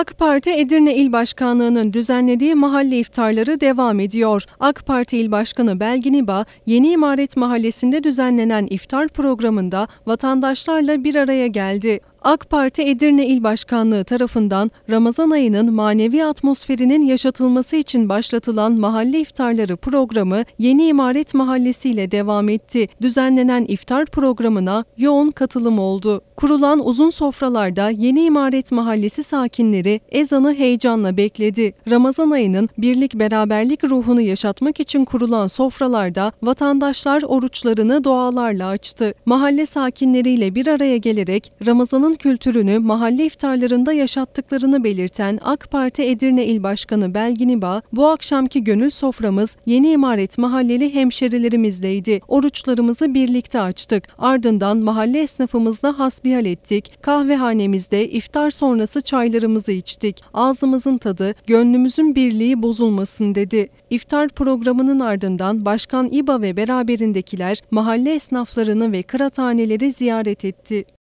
AK Parti Edirne İl Başkanlığı'nın düzenlediği mahalle iftarları devam ediyor. AK Parti İl Başkanı Belgin İba, Yeni İmaret Mahallesi'nde düzenlenen iftar programında vatandaşlarla bir araya geldi. AK Parti Edirne İl Başkanlığı tarafından Ramazan ayının manevi atmosferinin yaşatılması için başlatılan mahalle iftarları programı Yeni İmaret Mahallesi ile devam etti. Düzenlenen iftar programına yoğun katılım oldu. Kurulan uzun sofralarda Yeni İmaret Mahallesi sakinleri ezanı heyecanla bekledi. Ramazan ayının birlik beraberlik ruhunu yaşatmak için kurulan sofralarda vatandaşlar oruçlarını dualarla açtı. Mahalle sakinleriyle bir araya gelerek Ramazan'ın kültürünü mahalle iftarlarında yaşattıklarını belirten AK Parti Edirne İl Başkanı Belgin İba, bu akşamki gönül soframız Yeni imaret Mahalleli hemşerilerimizdeydi. Oruçlarımızı birlikte açtık. Ardından mahalle esnafımızla hasbihal ettik. Kahvehanemizde iftar sonrası çaylarımızı içtik. Ağzımızın tadı, gönlümüzün birliği bozulmasın dedi. İftar programının ardından Başkan İba ve beraberindekiler mahalle esnaflarını ve kıraathaneleri ziyaret etti.